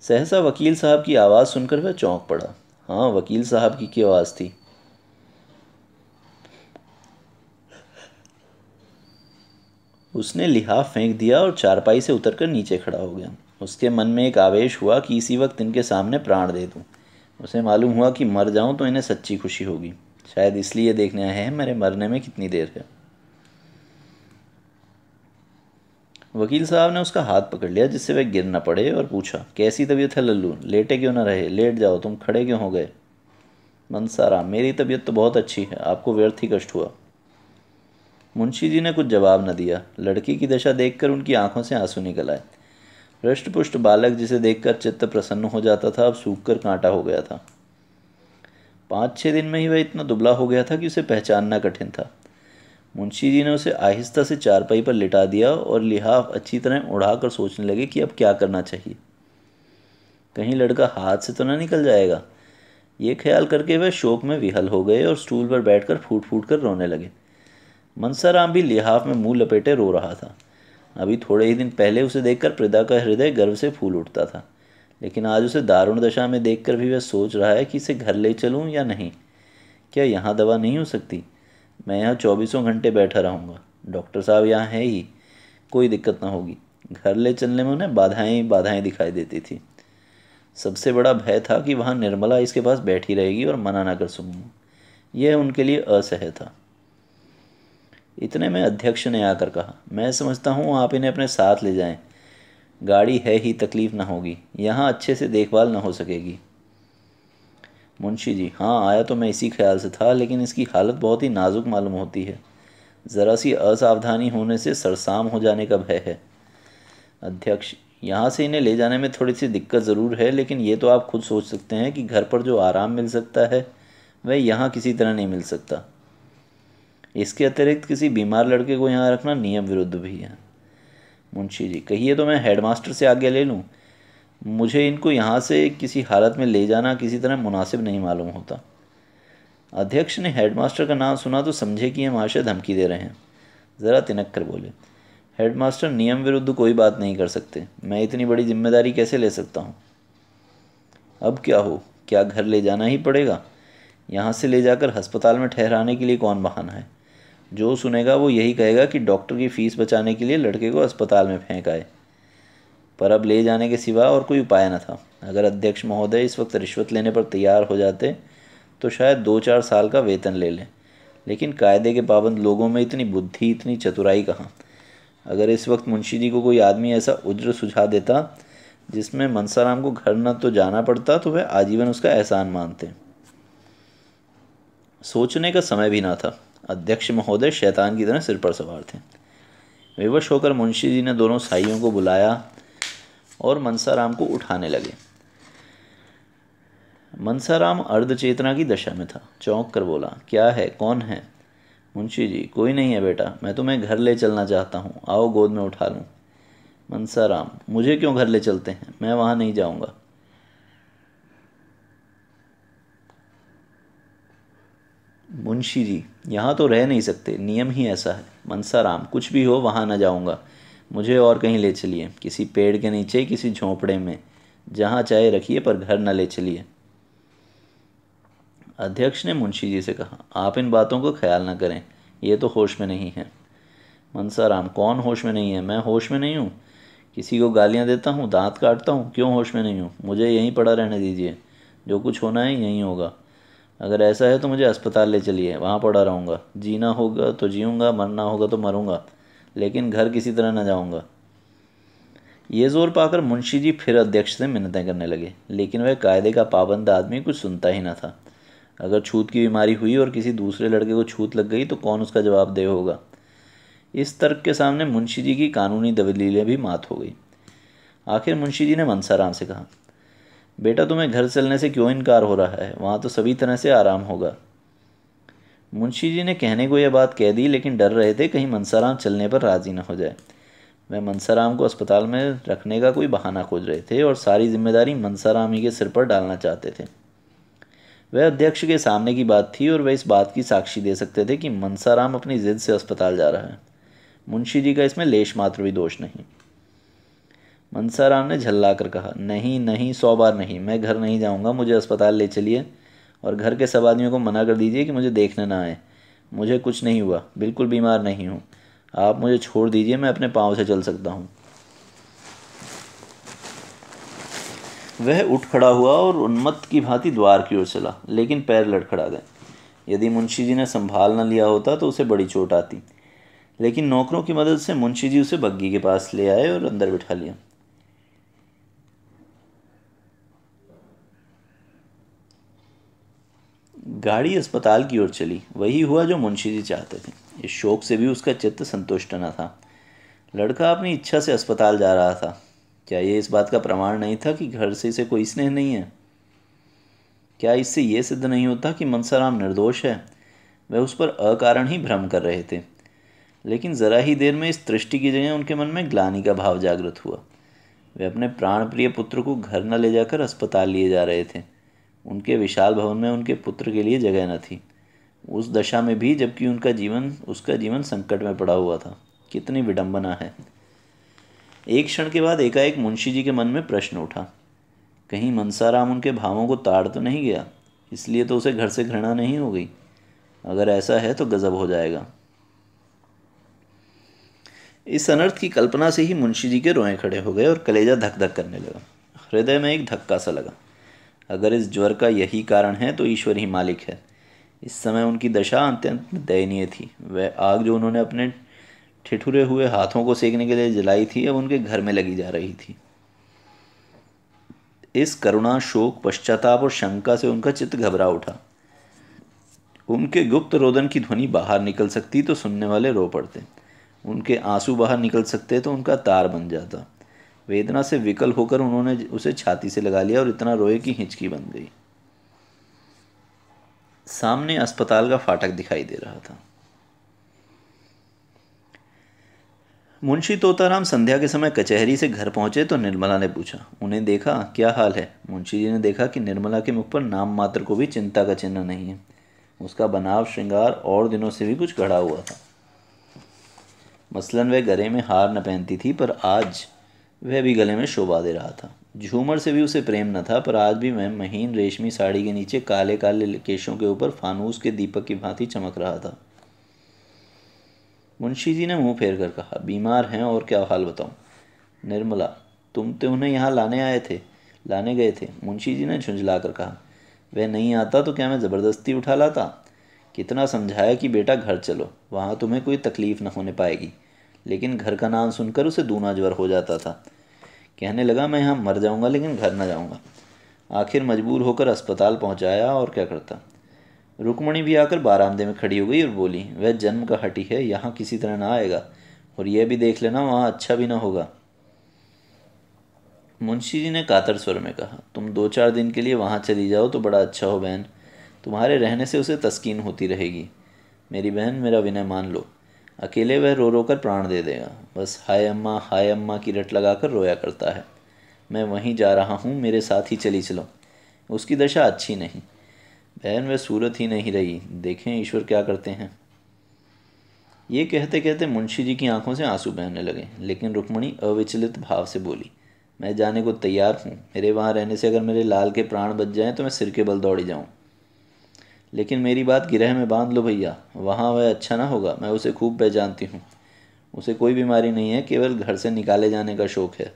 सहसा वकील साहब की आवाज़ सुनकर वह चौंक पड़ा हाँ वकील साहब की क्या आवाज़ थी उसने लिहाफ फेंक दिया और चारपाई से उतरकर नीचे खड़ा हो गया उसके मन में एक आवेश हुआ कि इसी वक्त इनके सामने प्राण दे दूँ उसे मालूम हुआ कि मर जाऊँ तो इन्हें सच्ची खुशी होगी शायद इसलिए देखने आए हैं मेरे मरने में कितनी देर है वकील साहब ने उसका हाथ पकड़ लिया जिससे वह गिर न पड़े और पूछा कैसी तबीयत है लल्लू लेटे क्यों ना रहे लेट जाओ तुम खड़े क्यों हो गए मनसारा मेरी तबीयत तो बहुत अच्छी है आपको व्यर्थ ही कष्ट हुआ मुंशी जी ने कुछ जवाब न दिया लड़की की दशा देखकर उनकी आंखों से आंसू निकल आए पुष्ट बालक जिसे देखकर चित्त प्रसन्न हो जाता था अब सूख कर कांटा हो गया था पाँच छः दिन में ही वह इतना दुबला हो गया था कि उसे पहचानना कठिन था मुंशी जी ने उसे आहिस्ता से चारपाई पर लिटा दिया और लिहाफ अच्छी तरह उड़ा कर सोचने लगे कि अब क्या करना चाहिए कहीं लड़का हाथ से तो ना निकल जाएगा ये ख्याल करके वह शोक में विहल हो गए और स्टूल पर बैठकर फूट फूट कर रोने लगे मनसाराम भी लिहाफ में मुंह लपेटे रो रहा था अभी थोड़े ही दिन पहले उसे देखकर प्रदा का हृदय गर्व से फूल उठता था लेकिन आज उसे दारुण दशा में देखकर भी वह सोच रहा है कि इसे घर ले चलूँ या नहीं क्या यहाँ दवा नहीं हो सकती मैं यहाँ चौबीसों घंटे बैठा रहूँगा डॉक्टर साहब यहाँ है ही कोई दिक्कत ना होगी घर ले चलने में उन्हें बाधाएं बाधाएँ दिखाई देती थी सबसे बड़ा भय था कि वहाँ निर्मला इसके पास बैठी रहेगी और मना ना कर सकूँ यह उनके लिए असह था इतने में अध्यक्ष ने आकर कहा मैं समझता हूँ आप इन्हें अपने साथ ले जाएं। गाड़ी है ही तकलीफ़ ना होगी यहाँ अच्छे से देखभाल ना हो सकेगी मुंशी जी हाँ आया तो मैं इसी ख्याल से था लेकिन इसकी हालत बहुत ही नाजुक मालूम होती है ज़रा सी असावधानी होने से सरसाम हो जाने का भय है अध्यक्ष यहाँ से इन्हें ले जाने में थोड़ी सी दिक्कत ज़रूर है लेकिन ये तो आप खुद सोच सकते हैं कि घर पर जो आराम मिल सकता है वह यहाँ किसी तरह नहीं मिल सकता इसके अतिरिक्त किसी बीमार लड़के को यहाँ रखना नियम विरुद्ध भी है मुंशी जी कहिए तो मैं हेडमास्टर से आज्ञा ले लूँ मुझे इनको यहाँ से किसी हालत में ले जाना किसी तरह मुनासिब नहीं मालूम होता अध्यक्ष ने हेडमास्टर का नाम सुना तो समझे कि ये माशा धमकी दे रहे हैं ज़रा तिनक कर बोले हेडमास्टर नियम विरुद्ध कोई बात नहीं कर सकते मैं इतनी बड़ी जिम्मेदारी कैसे ले सकता हूँ अब क्या हो क्या घर ले जाना ही पड़ेगा यहाँ से ले जाकर अस्पताल में ठहराने के लिए कौन बहाना है जो सुनेगा वो यही कहेगा कि डॉक्टर की फ़ीस बचाने के लिए लड़के को अस्पताल में फेंक आए पर अब ले जाने के सिवा और कोई उपाय न था अगर अध्यक्ष महोदय इस वक्त रिश्वत लेने पर तैयार हो जाते तो शायद दो चार साल का वेतन ले लें लेकिन कायदे के पाबंद लोगों में इतनी बुद्धि इतनी चतुराई कहाँ अगर इस वक्त मुंशी जी को कोई आदमी ऐसा उज्र सुझा देता जिसमें मनसाराम को घर न तो जाना पड़ता तो वह आजीवन उसका एहसान मानते सोचने का समय भी ना था अध्यक्ष महोदय शैतान की तरह सिर पर सवार थे विवश होकर मुंशी जी ने दोनों साइयों को बुलाया और मनसाराम को उठाने लगे मनसाराम अर्धचेतना की दशा में था चौंक कर बोला क्या है कौन है मुंशी जी कोई नहीं है बेटा मैं तुम्हें घर ले चलना चाहता हूँ आओ गोद में उठा लूँ मनसाराम मुझे क्यों घर ले चलते हैं मैं वहाँ नहीं जाऊँगा मुंशी जी यहाँ तो रह नहीं सकते नियम ही ऐसा है मनसा राम कुछ भी हो वहाँ ना जाऊँगा मुझे और कहीं ले चलिए किसी पेड़ के नीचे किसी झोंपड़े में जहाँ चाहे रखिए पर घर न ले चलिए अध्यक्ष ने मुंशी जी से कहा आप इन बातों को ख्याल ना करें ये तो होश में नहीं है मनसा राम कौन होश में नहीं है मैं होश में नहीं हूँ किसी को गालियाँ देता हूँ दांत काटता हूँ क्यों होश में नहीं हूँ मुझे यहीं पड़ा रहने दीजिए जो कुछ होना है यहीं होगा अगर ऐसा है तो मुझे अस्पताल ले चलिए वहाँ पड़ा रहूँगा जीना होगा तो जीऊँगा मरना होगा तो मरूँगा लेकिन घर किसी तरह ना जाऊँगा ये जोर पाकर मुंशी जी फिर अध्यक्ष से मिन्नतें करने लगे लेकिन वह कायदे का पाबंद आदमी कुछ सुनता ही ना था अगर छूत की बीमारी हुई और किसी दूसरे लड़के को छूत लग गई तो कौन उसका जवाब दे होगा इस तर्क के सामने मुंशी जी की कानूनी दबलीलें भी मात हो गई आखिर मुंशी जी ने मनसाराम से कहा बेटा तुम्हें घर चलने से क्यों इनकार हो रहा है वहाँ तो सभी तरह से आराम होगा मुंशी जी ने कहने को यह बात कह दी लेकिन डर रहे थे कहीं मनसाराम चलने पर राज़ी न हो जाए वह मनसाराम को अस्पताल में रखने का कोई बहाना खोज रहे थे और सारी जिम्मेदारी मनसाराम ही के सिर पर डालना चाहते थे वह अध्यक्ष के सामने की बात थी और वह इस बात की साक्षी दे सकते थे कि मनसाराम अपनी ज़िद से अस्पताल जा रहा है मुंशी जी का इसमें लेश मात्र भी दोष नहीं मनसाराम ने झल्ला कर कहा नहीं नहीं सौ बार नहीं मैं घर नहीं जाऊंगा मुझे अस्पताल ले चलिए और घर के सब आदमियों को मना कर दीजिए कि मुझे देखने ना आए मुझे कुछ नहीं हुआ बिल्कुल बीमार नहीं हूँ आप मुझे छोड़ दीजिए मैं अपने पाँव से चल सकता हूँ वह उठ खड़ा हुआ और उन्मत्त की भांति द्वार की ओर चला लेकिन पैर लड़खड़ा गए यदि मुंशी जी ने संभाल न लिया होता तो उसे बड़ी चोट आती लेकिन नौकरों की मदद से मुंशी जी उसे बग्घी के पास ले आए और अंदर बिठा लिया गाड़ी अस्पताल की ओर चली वही हुआ जो मुंशी जी चाहते थे इस शोक से भी उसका चित्त संतुष्ट न था लड़का अपनी इच्छा से अस्पताल जा रहा था क्या ये इस बात का प्रमाण नहीं था कि घर से इसे कोई स्नेह नहीं है क्या इससे ये सिद्ध नहीं होता कि मनसाराम निर्दोष है वह उस पर अकारण ही भ्रम कर रहे थे लेकिन ज़रा ही देर में इस दृष्टि की जगह उनके मन में ग्लानी का भाव जागृत हुआ वे अपने प्राणप्रिय पुत्र को घर न ले जाकर अस्पताल लिए जा रहे थे उनके विशाल भवन में उनके पुत्र के लिए जगह न थी उस दशा में भी जबकि उनका जीवन उसका जीवन संकट में पड़ा हुआ था कितनी विडंबना है एक क्षण के बाद एकाएक मुंशी जी के मन में प्रश्न उठा कहीं मनसाराम उनके भावों को ताड़ तो नहीं गया इसलिए तो उसे घर से घृणा नहीं हो गई अगर ऐसा है तो गज़ब हो जाएगा इस अनर्थ की कल्पना से ही मुंशी जी के रोए खड़े हो गए और कलेजा धक धक करने लगा हृदय में एक धक्का सा लगा अगर इस ज्वर का यही कारण है तो ईश्वर ही मालिक है इस समय उनकी दशा अत्यंत दयनीय थी वह आग जो उन्होंने अपने ठिठुरे हुए हाथों को सेकने के लिए जलाई थी अब उनके घर में लगी जा रही थी इस करुणा शोक पश्चाताप और शंका से उनका चित्त घबरा उठा उनके गुप्त रोदन की ध्वनि बाहर निकल सकती तो सुनने वाले रो पड़ते उनके आंसू बाहर निकल सकते तो उनका तार बन जाता वेदना से विकल होकर उन्होंने उसे छाती से लगा लिया और इतना रोए कि हिचकी बन गई सामने अस्पताल का फाटक दिखाई दे रहा था मुंशी तोताराम संध्या के समय कचहरी से घर पहुंचे तो निर्मला ने पूछा उन्हें देखा क्या हाल है मुंशी जी ने देखा कि निर्मला के मुख पर नाम मात्र को भी चिंता का चिन्ह नहीं है उसका बनाव श्रृंगार और दिनों से भी कुछ घड़ा हुआ था मसलन वह गले में हार न पहनती थी पर आज वह भी गले में शोभा दे रहा था झूमर से भी उसे प्रेम न था पर आज भी वह महीन रेशमी साड़ी के नीचे काले काले केशों के ऊपर फानूस के दीपक की भांति चमक रहा था मुंशी जी ने मुंह फेर कर कहा बीमार हैं और क्या हाल बताऊं निर्मला तुम तो उन्हें यहाँ लाने आए थे लाने गए थे मुंशी जी ने झुंझला कर कहा वह नहीं आता तो क्या मैं ज़बरदस्ती उठा लाता कितना समझाया कि बेटा घर चलो वहाँ तुम्हें कोई तकलीफ़ न होने पाएगी लेकिन घर का नाम सुनकर उसे दूना ज्वर हो जाता था कहने लगा मैं यहाँ मर जाऊँगा लेकिन घर ना जाऊँगा आखिर मजबूर होकर अस्पताल पहुँचाया और क्या करता रुकमणी भी आकर बारामदे में खड़ी हो गई और बोली वह जन्म का हटी है यहाँ किसी तरह ना आएगा और यह भी देख लेना वहाँ अच्छा भी ना होगा मुंशी जी ने कातर स्वर में कहा तुम दो चार दिन के लिए वहाँ चली जाओ तो बड़ा अच्छा हो बहन तुम्हारे रहने से उसे तस्कीन होती रहेगी मेरी बहन मेरा विनय मान लो अकेले वह रो रो कर प्राण दे देगा बस हाय अम्मा हाय अम्मा की रट लगा कर रोया करता है मैं वहीं जा रहा हूँ मेरे साथ ही चली चलो उसकी दशा अच्छी नहीं बहन वह सूरत ही नहीं रही देखें ईश्वर क्या करते हैं ये कहते कहते मुंशी जी की आंखों से आंसू बहने लगे लेकिन रुक्मणी अविचलित भाव से बोली मैं जाने को तैयार हूँ मेरे वहाँ रहने से अगर मेरे लाल के प्राण बच जाएँ तो मैं सिर के बल दौड़ी जाऊँ लेकिन मेरी बात गिरह में बांध लो भैया वहाँ वह अच्छा ना होगा मैं उसे खूब पहचानती हूँ उसे कोई बीमारी नहीं है केवल घर से निकाले जाने का शौक है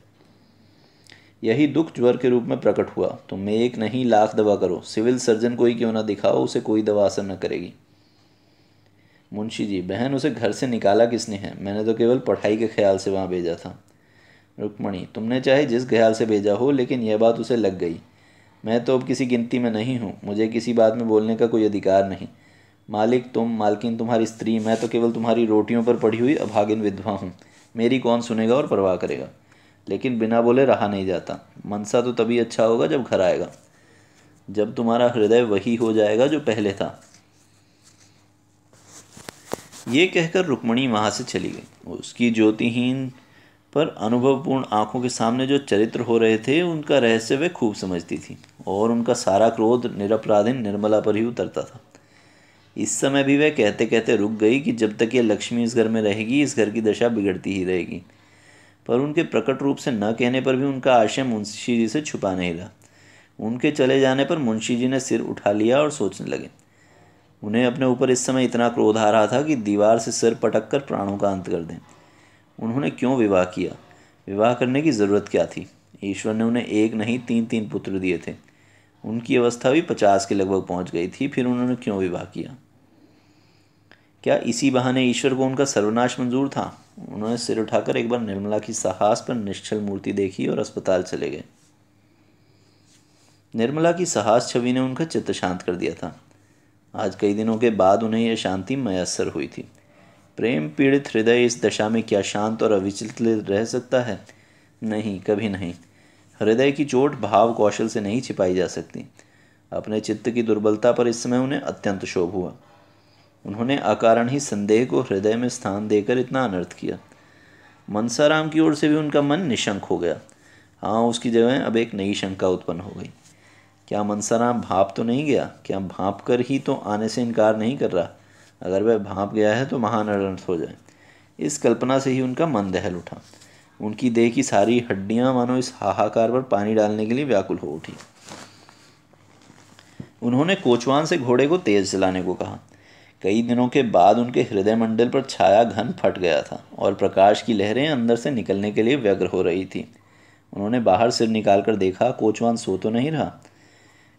यही दुख ज्वर के रूप में प्रकट हुआ तुम तो मैं एक नहीं लाख दवा करो सिविल सर्जन कोई क्यों ना दिखाओ उसे कोई दवा असर न करेगी मुंशी जी बहन उसे घर से निकाला किसने है मैंने तो केवल पढ़ाई के ख्याल से वहाँ भेजा था रुक्मणी तुमने चाहे जिस ख्याल से भेजा हो लेकिन यह बात उसे लग गई मैं तो अब किसी गिनती में नहीं हूँ मुझे किसी बात में बोलने का कोई अधिकार नहीं मालिक तुम मालकिन तुम्हारी स्त्री मैं तो केवल तुम्हारी रोटियों पर पड़ी हुई अभागिन विधवा हूँ मेरी कौन सुनेगा और परवाह करेगा लेकिन बिना बोले रहा नहीं जाता मनसा तो तभी अच्छा होगा जब घर आएगा जब तुम्हारा हृदय वही हो जाएगा जो पहले था ये कहकर रुक्मणी वहाँ से चली गई उसकी ज्योतिहीन पर अनुभवपूर्ण आंखों के सामने जो चरित्र हो रहे थे उनका रहस्य वे खूब समझती थी और उनका सारा क्रोध निरपराधीन निर्मला पर ही उतरता था इस समय भी वह कहते कहते रुक गई कि जब तक ये लक्ष्मी इस घर में रहेगी इस घर की दशा बिगड़ती ही रहेगी पर उनके प्रकट रूप से न कहने पर भी उनका आशय मुंशी जी से छुपा नहीं रहा उनके चले जाने पर मुंशी जी ने सिर उठा लिया और सोचने लगे उन्हें अपने ऊपर इस समय इतना क्रोध आ रहा था कि दीवार से सिर पटक कर प्राणों का अंत कर दें उन्होंने क्यों विवाह किया विवाह करने की ज़रूरत क्या थी ईश्वर ने उन्हें एक नहीं तीन तीन पुत्र दिए थे उनकी अवस्था भी पचास के लगभग पहुंच गई थी फिर उन्होंने क्यों विवाह किया क्या इसी बहाने ईश्वर को उनका सर्वनाश मंजूर था उन्होंने सिर उठाकर एक बार निर्मला की साहस पर निश्चल मूर्ति देखी और अस्पताल चले गए निर्मला की साहस छवि ने उनका चित्त शांत कर दिया था आज कई दिनों के बाद उन्हें यह शांति मयसर हुई थी प्रेम पीड़ित हृदय इस दशा में क्या शांत और अविचलित रह सकता है नहीं कभी नहीं हृदय की चोट भाव कौशल से नहीं छिपाई जा सकती अपने चित्त की दुर्बलता पर इस समय उन्हें अत्यंत शोभ हुआ उन्होंने अकारण ही संदेह को हृदय में स्थान देकर इतना अनर्थ किया मनसाराम की ओर से भी उनका मन निशंक हो गया हाँ उसकी जगह अब एक नई शंका उत्पन्न हो गई क्या मनसाराम भाप तो नहीं गया क्या भाप कर ही तो आने से इनकार नहीं कर रहा अगर वह भाप गया है तो महान अनर्थ हो जाए इस कल्पना से ही उनका मन दहल उठा उनकी देह की सारी हड्डियां मानो इस हाहाकार पर पानी डालने के लिए व्याकुल हो उठी उन्होंने कोचवान से घोड़े को तेज चलाने को कहा कई दिनों के बाद उनके हृदय मंडल पर छाया घन फट गया था और प्रकाश की लहरें अंदर से निकलने के लिए व्यग्र हो रही थी उन्होंने बाहर सिर निकाल देखा कोचवान सो तो नहीं रहा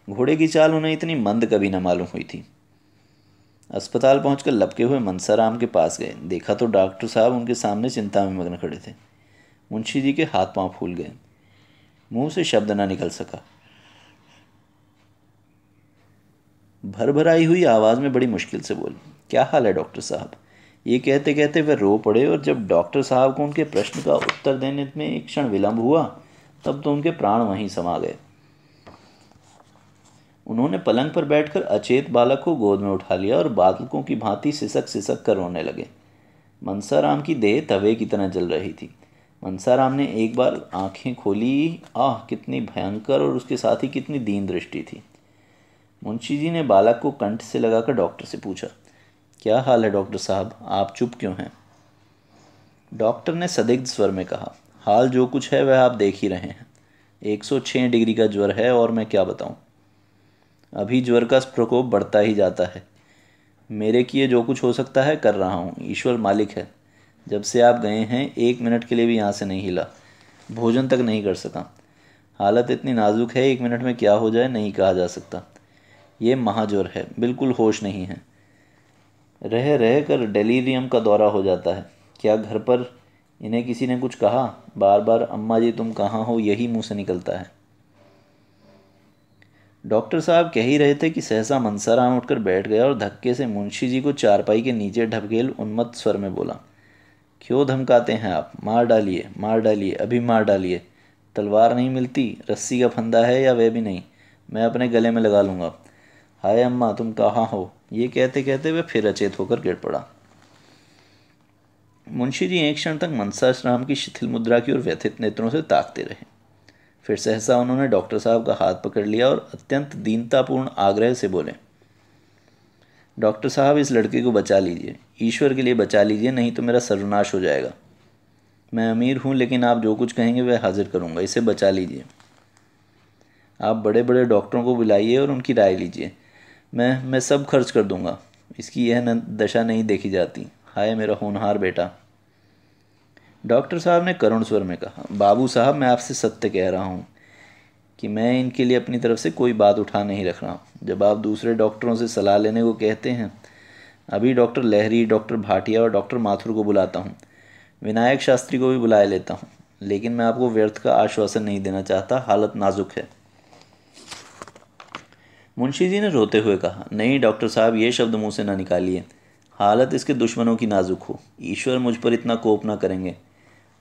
घोड़े की चाल उन्हें इतनी मंद कभी न मालूम हुई थी अस्पताल पहुंचकर लपके हुए मनसाराम के पास गए देखा तो डॉक्टर साहब उनके सामने चिंता में मग्न खड़े थे मुंशी जी के हाथ पांव फूल गए मुंह से शब्द ना निकल सका भर भराई हुई आवाज़ में बड़ी मुश्किल से बोली क्या हाल है डॉक्टर साहब ये कहते कहते वह रो पड़े और जब डॉक्टर साहब को उनके प्रश्न का उत्तर देने में एक क्षण विलम्ब हुआ तब तो उनके प्राण वहीं समा गए उन्होंने पलंग पर बैठकर अचेत बालक को गोद में उठा लिया और बालकों की भांति सिसक सिसक कर रोने लगे मनसाराम की देह तवे की तरह जल रही थी मनसाराम ने एक बार आंखें खोली आह कितनी भयंकर और उसके साथ ही कितनी दीन दृष्टि थी मुंशी जी ने बालक को कंठ से लगाकर डॉक्टर से पूछा क्या हाल है डॉक्टर साहब आप चुप क्यों हैं डॉक्टर ने सदिग्ध स्वर में कहा हाल जो कुछ है वह आप देख ही रहे हैं 106 डिग्री का ज्वर है और मैं क्या बताऊं अभी ज्वर का प्रकोप बढ़ता ही जाता है मेरे किए जो कुछ हो सकता है कर रहा हूँ ईश्वर मालिक है जब से आप गए हैं एक मिनट के लिए भी यहाँ से नहीं हिला भोजन तक नहीं कर सका हालत इतनी नाजुक है एक मिनट में क्या हो जाए नहीं कहा जा सकता ये महाजोर है बिल्कुल होश नहीं है रह रह कर डेलीरियम का दौरा हो जाता है क्या घर पर इन्हें किसी ने कुछ कहा बार बार अम्मा जी तुम कहाँ हो यही मुँह से निकलता है डॉक्टर साहब कह ही रहे थे कि सहसा मनसाराम उठकर बैठ गया और धक्के से मुंशी जी को चारपाई के नीचे ढपकेल उन्मत्त स्वर में बोला क्यों धमकाते हैं आप मार डालिए मार डालिए अभी मार डालिए तलवार नहीं मिलती रस्सी का फंदा है या वह भी नहीं मैं अपने गले में लगा लूँगा हाय अम्मा तुम कहाँ हो ये कहते कहते वह फिर अचेत होकर गिर पड़ा मुंशी जी एक क्षण तक मनसाराम की शिथिल मुद्रा की ओर व्यथित नेत्रों से ताकते रहे फिर सहसा उन्होंने डॉक्टर साहब का हाथ पकड़ लिया और अत्यंत दीनतापूर्ण आग्रह से बोले डॉक्टर साहब इस लड़के को बचा लीजिए ईश्वर के लिए बचा लीजिए नहीं तो मेरा सर्वनाश हो जाएगा मैं अमीर हूँ लेकिन आप जो कुछ कहेंगे वह हाजिर करूँगा इसे बचा लीजिए आप बड़े बड़े डॉक्टरों को बुलाइए और उनकी राय लीजिए मैं मैं सब खर्च कर दूँगा इसकी यह दशा नहीं देखी जाती हाय मेरा होनहार बेटा डॉक्टर साहब ने करुण स्वर में कहा बाबू साहब मैं आपसे सत्य कह रहा हूँ कि मैं इनके लिए अपनी तरफ से कोई बात उठा नहीं रख रहा हूँ जब आप दूसरे डॉक्टरों से सलाह लेने को कहते हैं अभी डॉक्टर लहरी डॉक्टर भाटिया और डॉक्टर माथुर को बुलाता हूँ विनायक शास्त्री को भी बुला लेता हूँ लेकिन मैं आपको व्यर्थ का आश्वासन नहीं देना चाहता हालत नाजुक है मुंशी जी ने रोते हुए कहा नहीं डॉक्टर साहब ये शब्द मुंह से ना निकालिए हालत इसके दुश्मनों की नाजुक हो ईश्वर मुझ पर इतना कोप ना करेंगे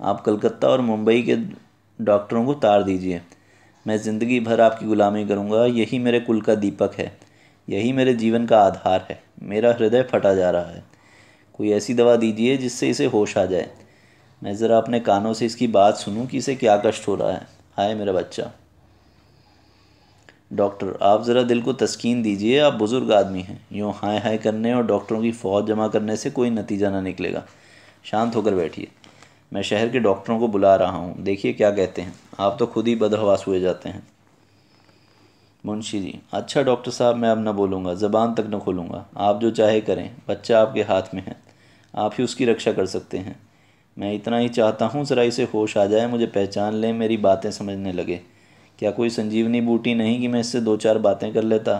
आप कलकत्ता और मुंबई के डॉक्टरों को तार दीजिए मैं ज़िंदगी भर आपकी ग़ुलामी करूँगा यही मेरे कुल का दीपक है यही मेरे जीवन का आधार है मेरा हृदय फटा जा रहा है कोई ऐसी दवा दीजिए जिससे इसे होश आ जाए मैं ज़रा अपने कानों से इसकी बात सुनूं कि इसे क्या कष्ट हो रहा है हाय मेरा बच्चा डॉक्टर आप ज़रा दिल को तस्कीन दीजिए आप बुज़ुर्ग आदमी हैं यूँ हाय हाय करने और डॉक्टरों की फ़ौज जमा करने से कोई नतीजा ना निकलेगा शांत होकर बैठिए मैं शहर के डॉक्टरों को बुला रहा हूँ देखिए क्या कहते हैं आप तो खुद ही बदहवास हुए जाते हैं मुंशी जी अच्छा डॉक्टर साहब मैं अब न बोलूँगा ज़बान तक न खोलूँगा आप जो चाहे करें बच्चा आपके हाथ में है आप ही उसकी रक्षा कर सकते हैं मैं इतना ही चाहता हूँ ज़रा इसे होश आ जाए मुझे पहचान लें मेरी बातें समझने लगे क्या कोई संजीवनी बूटी नहीं कि मैं इससे दो चार बातें कर लेता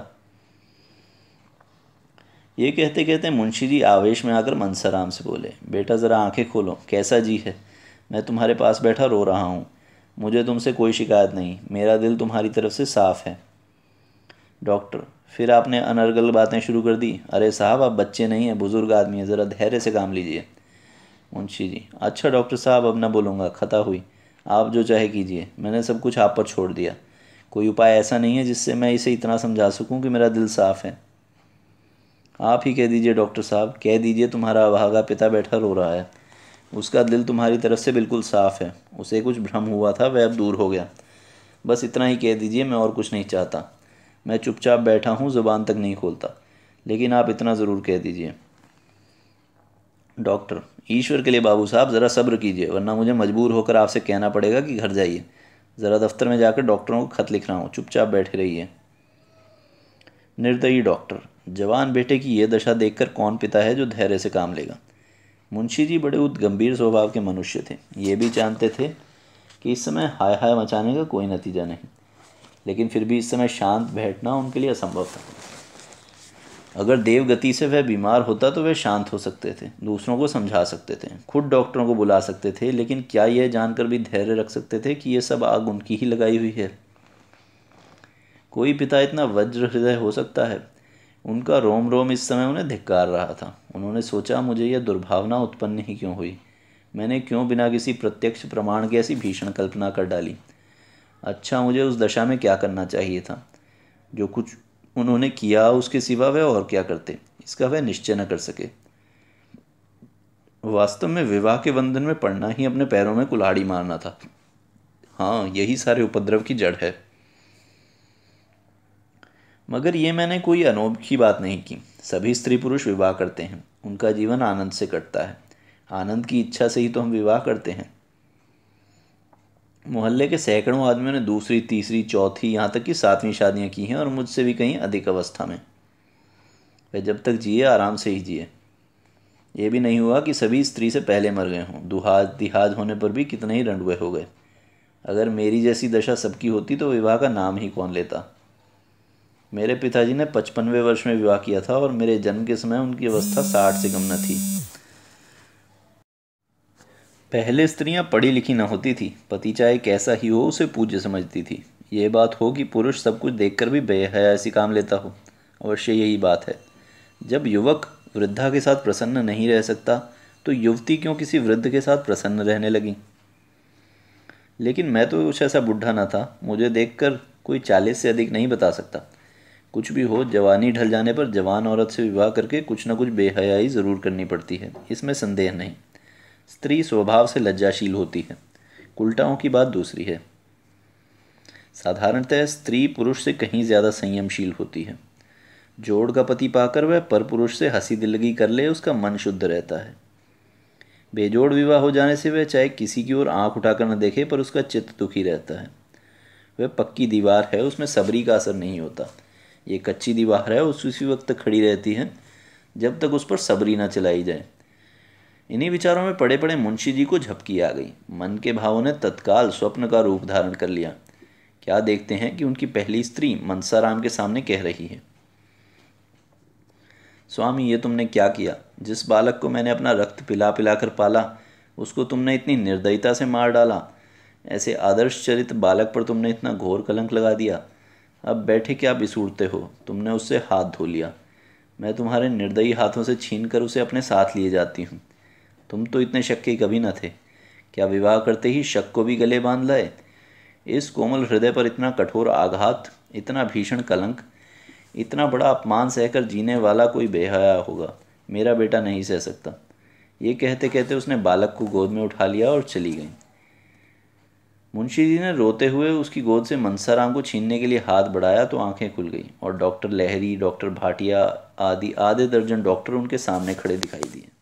ये कहते कहते मुंशी जी आवेश में आकर मनसाराम से बोले बेटा ज़रा आंखें खोलो कैसा जी है मैं तुम्हारे पास बैठा रो रहा हूँ मुझे तुमसे कोई शिकायत नहीं मेरा दिल तुम्हारी तरफ से साफ़ है डॉक्टर फिर आपने अनर्गल बातें शुरू कर दी अरे साहब आप बच्चे नहीं हैं बुज़ुर्ग आदमी हैं ज़रा धैर्य से काम लीजिए मुंशी जी अच्छा डॉक्टर साहब अब ना बोलूँगा खता हुई आप जो चाहे कीजिए मैंने सब कुछ आप पर छोड़ दिया कोई उपाय ऐसा नहीं है जिससे मैं इसे इतना समझा सकूँ कि मेरा दिल साफ़ है आप ही कह दीजिए डॉक्टर साहब कह दीजिए तुम्हारा अभागा पिता बैठा रो रहा है उसका दिल तुम्हारी तरफ से बिल्कुल साफ़ है उसे कुछ भ्रम हुआ था वह अब दूर हो गया बस इतना ही कह दीजिए मैं और कुछ नहीं चाहता मैं चुपचाप बैठा हूँ ज़ुबान तक नहीं खोलता लेकिन आप इतना ज़रूर कह दीजिए डॉक्टर ईश्वर के लिए बाबू साहब ज़रा सब्र कीजिए वरना मुझे मजबूर होकर आपसे कहना पड़ेगा कि घर जाइए ज़रा दफ्तर में जाकर डॉक्टरों को खत लिख रहा हूँ चुपचाप बैठे रहिए निर्दयी डॉक्टर जवान बेटे की यह दशा देखकर कौन पिता है जो धैर्य से काम लेगा मुंशी जी बड़े गंभीर स्वभाव के मनुष्य थे ये भी जानते थे कि इस समय हाय हाय मचाने का कोई नतीजा नहीं लेकिन फिर भी इस समय शांत बैठना उनके लिए असंभव था अगर देवगति से वह बीमार होता तो वह शांत हो सकते थे दूसरों को समझा सकते थे खुद डॉक्टरों को बुला सकते थे लेकिन क्या यह जानकर भी धैर्य रख सकते थे कि यह सब आग उनकी ही लगाई हुई है कोई पिता इतना वज्र हृदय हो सकता है उनका रोम रोम इस समय उन्हें धिक्कार रहा था उन्होंने सोचा मुझे यह दुर्भावना उत्पन्न ही क्यों हुई मैंने क्यों बिना किसी प्रत्यक्ष प्रमाण के ऐसी भीषण कल्पना कर डाली अच्छा मुझे उस दशा में क्या करना चाहिए था जो कुछ उन्होंने किया उसके सिवा वह और क्या करते इसका वह निश्चय न कर सके वास्तव में विवाह के बंधन में पड़ना ही अपने पैरों में कुल्हाड़ी मारना था हाँ यही सारे उपद्रव की जड़ है मगर ये मैंने कोई अनोखी बात नहीं की सभी स्त्री पुरुष विवाह करते हैं उनका जीवन आनंद से कटता है आनंद की इच्छा से ही तो हम विवाह करते हैं मोहल्ले के सैकड़ों आदमियों ने दूसरी तीसरी चौथी यहाँ तक कि सातवीं शादियाँ की हैं और मुझसे भी कहीं अधिक अवस्था में वह जब तक जिए आराम से ही जिए ये भी नहीं हुआ कि सभी स्त्री से पहले मर गए हों दुहाज दिहाज होने पर भी कितने ही रंडवे हो गए अगर मेरी जैसी दशा सबकी होती तो विवाह का नाम ही कौन लेता मेरे पिताजी ने पचपनवे वर्ष में विवाह किया था और मेरे जन्म के समय उनकी अवस्था साठ से कम न थी पहले स्त्रियां पढ़ी लिखी न होती थी पति चाहे कैसा ही हो उसे पूज्य समझती थी ये बात हो कि पुरुष सब कुछ देखकर भी बेहया काम लेता हो अवश्य यही बात है जब युवक वृद्धा के साथ प्रसन्न नहीं रह सकता तो युवती क्यों किसी वृद्ध के साथ प्रसन्न रहने लगी लेकिन मैं तो कुछ ऐसा बुढ़ा ना था मुझे देखकर कोई चालीस से अधिक नहीं बता सकता कुछ भी हो जवानी ढल जाने पर जवान औरत से विवाह करके कुछ न कुछ बेहयाई ज़रूर करनी पड़ती है इसमें संदेह नहीं स्त्री स्वभाव से लज्जाशील होती है उल्टाओं की बात दूसरी है साधारणतः स्त्री पुरुष से कहीं ज़्यादा संयमशील होती है जोड़ का पति पाकर वह पर पुरुष से हंसी दिलगी कर ले उसका मन शुद्ध रहता है बेजोड़ विवाह हो जाने से वह चाहे किसी की ओर आंख उठाकर न देखे पर उसका चित्त दुखी रहता है वह पक्की दीवार है उसमें सबरी का असर नहीं होता ये कच्ची दीवार है उस उसी वक्त तक खड़ी रहती है जब तक उस पर सबरी ना चलाई जाए इन्हीं विचारों में पड़े पड़े मुंशी जी को झपकी आ गई मन के भावों ने तत्काल स्वप्न का रूप धारण कर लिया क्या देखते हैं कि उनकी पहली स्त्री मनसाराम के सामने कह रही है स्वामी ये तुमने क्या किया जिस बालक को मैंने अपना रक्त पिला पिला कर पाला उसको तुमने इतनी निर्दयता से मार डाला ऐसे आदर्श चरित बालक पर तुमने इतना घोर कलंक लगा दिया अब बैठे क्या बिसूड़ते हो तुमने उससे हाथ धो लिया मैं तुम्हारे निर्दयी हाथों से छीन कर उसे अपने साथ लिए जाती हूँ तुम तो इतने शक के कभी न थे क्या विवाह करते ही शक को भी गले बांध लाए इस कोमल हृदय पर इतना कठोर आघात इतना भीषण कलंक इतना बड़ा अपमान सहकर जीने वाला कोई बेहया होगा मेरा बेटा नहीं सह सकता ये कहते कहते उसने बालक को गोद में उठा लिया और चली गई मुंशी जी ने रोते हुए उसकी गोद से मनसाराम को छीनने के लिए हाथ बढ़ाया तो आंखें खुल गईं और डॉक्टर लहरी डॉक्टर भाटिया आदि आधे दर्जन डॉक्टर उनके सामने खड़े दिखाई दिए